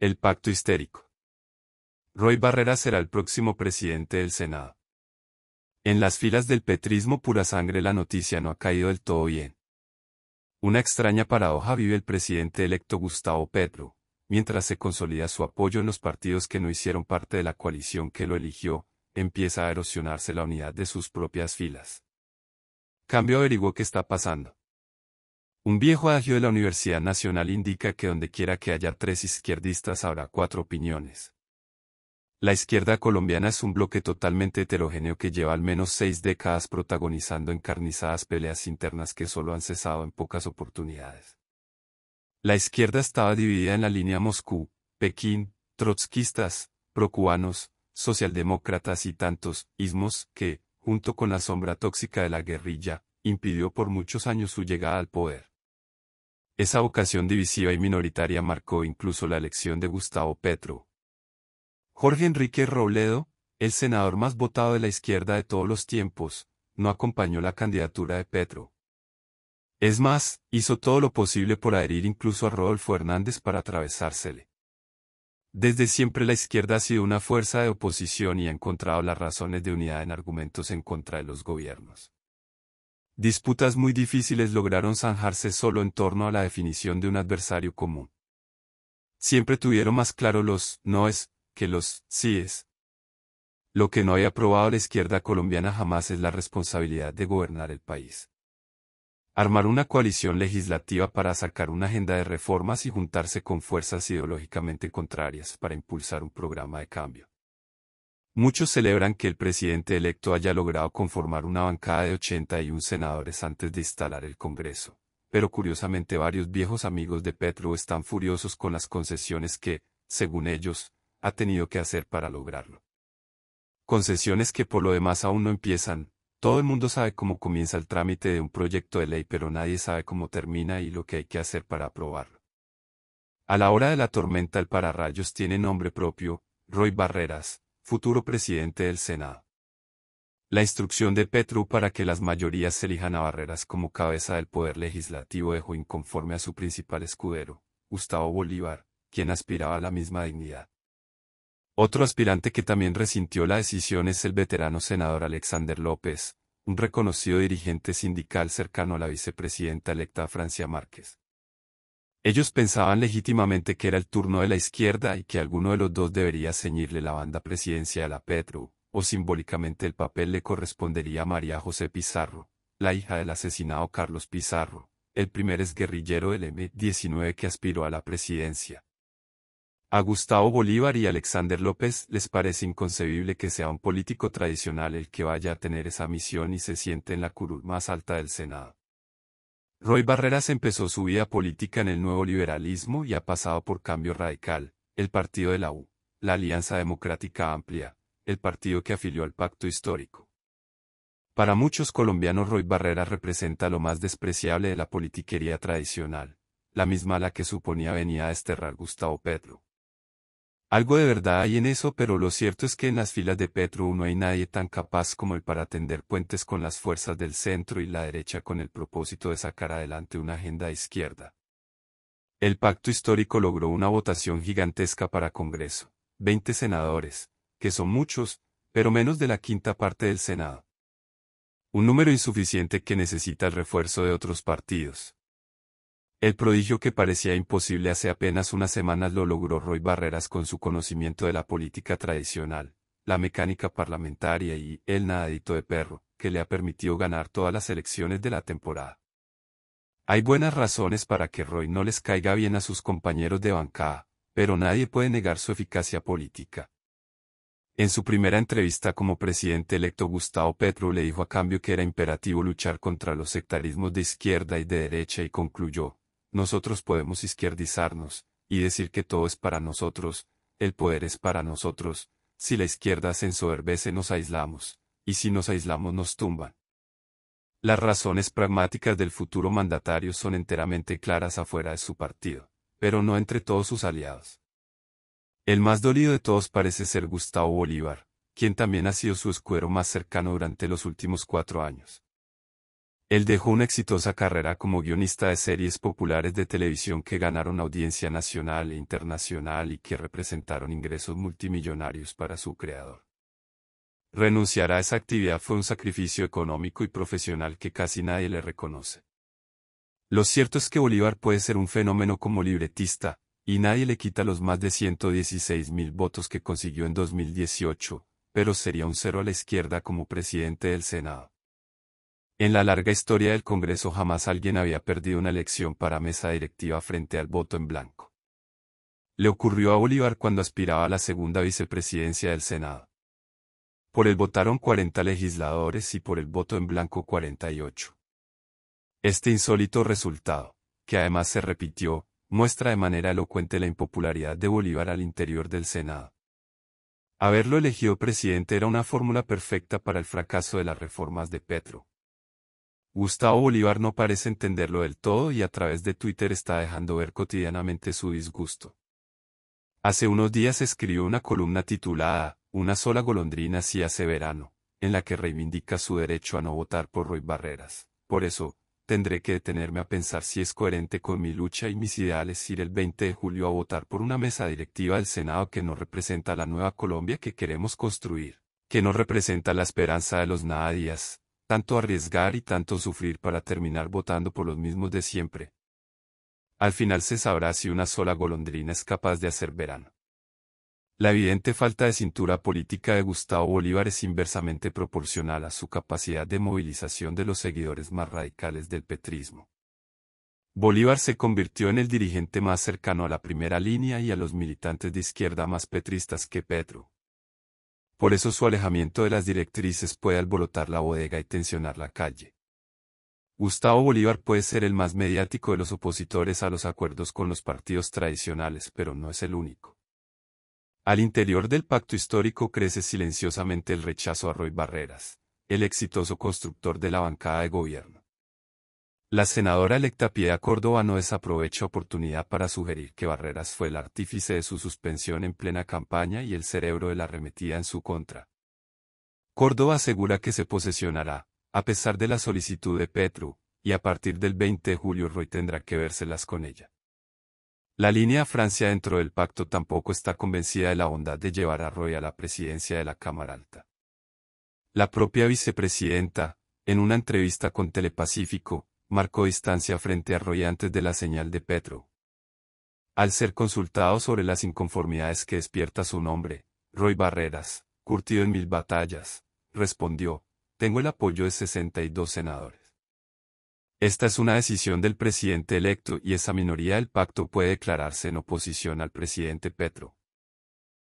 El pacto histérico. Roy Barrera será el próximo presidente del Senado. En las filas del petrismo pura sangre la noticia no ha caído del todo bien. Una extraña paradoja vive el presidente electo Gustavo Petro, mientras se consolida su apoyo en los partidos que no hicieron parte de la coalición que lo eligió, empieza a erosionarse la unidad de sus propias filas. Cambio averiguó qué está pasando. Un viejo agio de la Universidad Nacional indica que donde quiera que haya tres izquierdistas habrá cuatro opiniones. La izquierda colombiana es un bloque totalmente heterogéneo que lleva al menos seis décadas protagonizando encarnizadas peleas internas que solo han cesado en pocas oportunidades. La izquierda estaba dividida en la línea Moscú, Pekín, trotskistas, procubanos, socialdemócratas y tantos ismos que, junto con la sombra tóxica de la guerrilla, impidió por muchos años su llegada al poder. Esa vocación divisiva y minoritaria marcó incluso la elección de Gustavo Petro. Jorge Enrique Robledo, el senador más votado de la izquierda de todos los tiempos, no acompañó la candidatura de Petro. Es más, hizo todo lo posible por adherir incluso a Rodolfo Hernández para atravesársele. Desde siempre la izquierda ha sido una fuerza de oposición y ha encontrado las razones de unidad en argumentos en contra de los gobiernos. Disputas muy difíciles lograron zanjarse solo en torno a la definición de un adversario común. Siempre tuvieron más claro los «no es» que los «sí es». Lo que no haya probado la izquierda colombiana jamás es la responsabilidad de gobernar el país. Armar una coalición legislativa para sacar una agenda de reformas y juntarse con fuerzas ideológicamente contrarias para impulsar un programa de cambio. Muchos celebran que el presidente electo haya logrado conformar una bancada de 81 senadores antes de instalar el Congreso. Pero curiosamente varios viejos amigos de Petro están furiosos con las concesiones que, según ellos, ha tenido que hacer para lograrlo. Concesiones que por lo demás aún no empiezan, todo el mundo sabe cómo comienza el trámite de un proyecto de ley pero nadie sabe cómo termina y lo que hay que hacer para aprobarlo. A la hora de la tormenta el pararrayos tiene nombre propio, Roy Barreras, futuro presidente del Senado. La instrucción de Petru para que las mayorías se elijan a Barreras como cabeza del poder legislativo dejó inconforme a su principal escudero, Gustavo Bolívar, quien aspiraba a la misma dignidad. Otro aspirante que también resintió la decisión es el veterano senador Alexander López, un reconocido dirigente sindical cercano a la vicepresidenta electa Francia Márquez. Ellos pensaban legítimamente que era el turno de la izquierda y que alguno de los dos debería ceñirle la banda presidencial a Petro, o simbólicamente el papel le correspondería a María José Pizarro, la hija del asesinado Carlos Pizarro, el primer exguerrillero del M-19 que aspiró a la presidencia. A Gustavo Bolívar y Alexander López les parece inconcebible que sea un político tradicional el que vaya a tener esa misión y se siente en la curul más alta del Senado. Roy Barreras empezó su vida política en el nuevo liberalismo y ha pasado por Cambio Radical, el Partido de la U, la Alianza Democrática Amplia, el partido que afilió al Pacto Histórico. Para muchos colombianos Roy Barreras representa lo más despreciable de la politiquería tradicional, la misma a la que suponía venía a desterrar Gustavo Petro. Algo de verdad hay en eso, pero lo cierto es que en las filas de Petro no hay nadie tan capaz como el para tender puentes con las fuerzas del centro y la derecha con el propósito de sacar adelante una agenda izquierda. El pacto histórico logró una votación gigantesca para Congreso, 20 senadores, que son muchos, pero menos de la quinta parte del Senado. Un número insuficiente que necesita el refuerzo de otros partidos. El prodigio que parecía imposible hace apenas unas semanas lo logró Roy Barreras con su conocimiento de la política tradicional, la mecánica parlamentaria y el nadadito de perro, que le ha permitido ganar todas las elecciones de la temporada. Hay buenas razones para que Roy no les caiga bien a sus compañeros de bancada, pero nadie puede negar su eficacia política. En su primera entrevista como presidente electo Gustavo Petro le dijo a cambio que era imperativo luchar contra los sectarismos de izquierda y de derecha y concluyó, nosotros podemos izquierdizarnos, y decir que todo es para nosotros, el poder es para nosotros, si la izquierda se ensoberbece nos aislamos, y si nos aislamos nos tumban. Las razones pragmáticas del futuro mandatario son enteramente claras afuera de su partido, pero no entre todos sus aliados. El más dolido de todos parece ser Gustavo Bolívar, quien también ha sido su escuero más cercano durante los últimos cuatro años. Él dejó una exitosa carrera como guionista de series populares de televisión que ganaron audiencia nacional e internacional y que representaron ingresos multimillonarios para su creador. Renunciar a esa actividad fue un sacrificio económico y profesional que casi nadie le reconoce. Lo cierto es que Bolívar puede ser un fenómeno como libretista, y nadie le quita los más de 116 mil votos que consiguió en 2018, pero sería un cero a la izquierda como presidente del Senado. En la larga historia del Congreso jamás alguien había perdido una elección para mesa directiva frente al voto en blanco. Le ocurrió a Bolívar cuando aspiraba a la segunda vicepresidencia del Senado. Por él votaron 40 legisladores y por el voto en blanco 48. Este insólito resultado, que además se repitió, muestra de manera elocuente la impopularidad de Bolívar al interior del Senado. Haberlo elegido presidente era una fórmula perfecta para el fracaso de las reformas de Petro. Gustavo Bolívar no parece entenderlo del todo y a través de Twitter está dejando ver cotidianamente su disgusto. Hace unos días escribió una columna titulada Una sola golondrina si hace verano, en la que reivindica su derecho a no votar por Roy Barreras. Por eso, tendré que detenerme a pensar si es coherente con mi lucha y mis ideales ir el 20 de julio a votar por una mesa directiva del Senado que no representa la nueva Colombia que queremos construir, que no representa la esperanza de los nadias tanto arriesgar y tanto sufrir para terminar votando por los mismos de siempre. Al final se sabrá si una sola golondrina es capaz de hacer verano. La evidente falta de cintura política de Gustavo Bolívar es inversamente proporcional a su capacidad de movilización de los seguidores más radicales del petrismo. Bolívar se convirtió en el dirigente más cercano a la primera línea y a los militantes de izquierda más petristas que Petro, por eso su alejamiento de las directrices puede alborotar la bodega y tensionar la calle. Gustavo Bolívar puede ser el más mediático de los opositores a los acuerdos con los partidos tradicionales, pero no es el único. Al interior del pacto histórico crece silenciosamente el rechazo a Roy Barreras, el exitoso constructor de la bancada de gobierno. La senadora electa a Córdoba no desaprovecha oportunidad para sugerir que Barreras fue el artífice de su suspensión en plena campaña y el cerebro de la arremetida en su contra. Córdoba asegura que se posesionará, a pesar de la solicitud de Petru, y a partir del 20 de julio Roy tendrá que vérselas con ella. La línea Francia dentro del pacto tampoco está convencida de la bondad de llevar a Roy a la presidencia de la Cámara Alta. La propia vicepresidenta, en una entrevista con Telepacífico, marcó distancia frente a Roy antes de la señal de Petro. Al ser consultado sobre las inconformidades que despierta su nombre, Roy Barreras, curtido en mil batallas, respondió, tengo el apoyo de 62 senadores. Esta es una decisión del presidente electo y esa minoría del pacto puede declararse en oposición al presidente Petro.